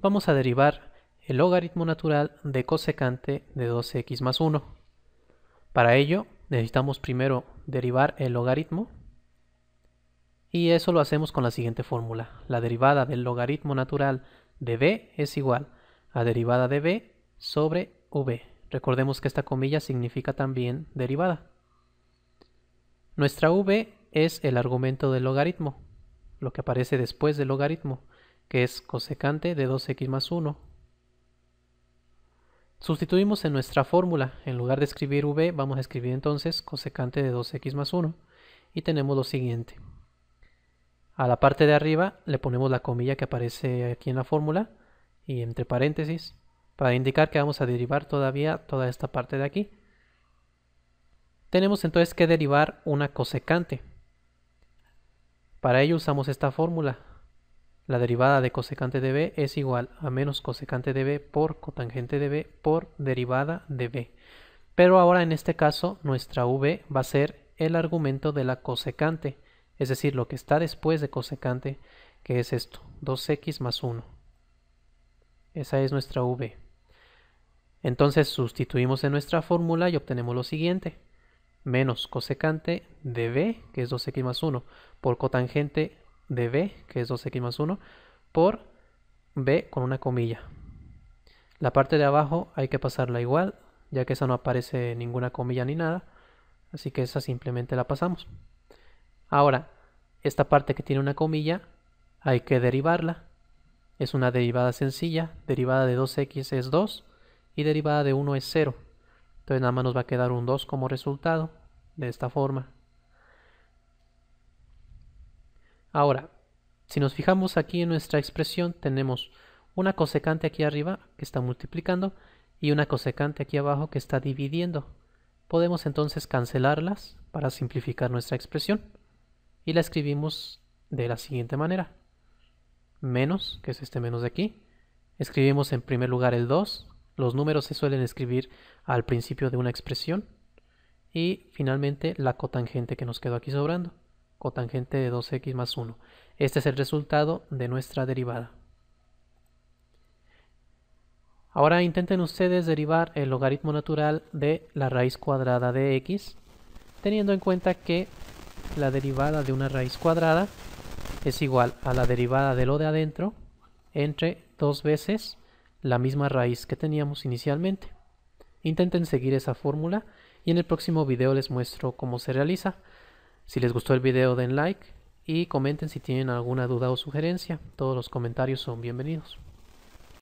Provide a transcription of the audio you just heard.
vamos a derivar el logaritmo natural de cosecante de 12 x más 1. Para ello necesitamos primero derivar el logaritmo y eso lo hacemos con la siguiente fórmula. La derivada del logaritmo natural de b es igual a derivada de b sobre v. Recordemos que esta comilla significa también derivada. Nuestra v es el argumento del logaritmo, lo que aparece después del logaritmo que es cosecante de 2x más 1. Sustituimos en nuestra fórmula, en lugar de escribir v, vamos a escribir entonces cosecante de 2x más 1, y tenemos lo siguiente. A la parte de arriba le ponemos la comilla que aparece aquí en la fórmula, y entre paréntesis, para indicar que vamos a derivar todavía toda esta parte de aquí. Tenemos entonces que derivar una cosecante. Para ello usamos esta fórmula, la derivada de cosecante de b es igual a menos cosecante de b por cotangente de b por derivada de b. Pero ahora en este caso nuestra v va a ser el argumento de la cosecante, es decir, lo que está después de cosecante, que es esto, 2x más 1. Esa es nuestra v. Entonces sustituimos en nuestra fórmula y obtenemos lo siguiente. Menos cosecante de b, que es 2x más 1, por cotangente de b, que es 2x más 1, por b con una comilla. La parte de abajo hay que pasarla igual, ya que esa no aparece ninguna comilla ni nada, así que esa simplemente la pasamos. Ahora, esta parte que tiene una comilla, hay que derivarla. Es una derivada sencilla, derivada de 2x es 2 y derivada de 1 es 0. Entonces nada más nos va a quedar un 2 como resultado, de esta forma. Ahora, si nos fijamos aquí en nuestra expresión, tenemos una cosecante aquí arriba que está multiplicando y una cosecante aquí abajo que está dividiendo. Podemos entonces cancelarlas para simplificar nuestra expresión y la escribimos de la siguiente manera. Menos, que es este menos de aquí, escribimos en primer lugar el 2, los números se suelen escribir al principio de una expresión y finalmente la cotangente que nos quedó aquí sobrando cotangente de 2x más 1. Este es el resultado de nuestra derivada. Ahora intenten ustedes derivar el logaritmo natural de la raíz cuadrada de x, teniendo en cuenta que la derivada de una raíz cuadrada es igual a la derivada de lo de adentro entre dos veces la misma raíz que teníamos inicialmente. Intenten seguir esa fórmula y en el próximo video les muestro cómo se realiza. Si les gustó el video den like y comenten si tienen alguna duda o sugerencia. Todos los comentarios son bienvenidos.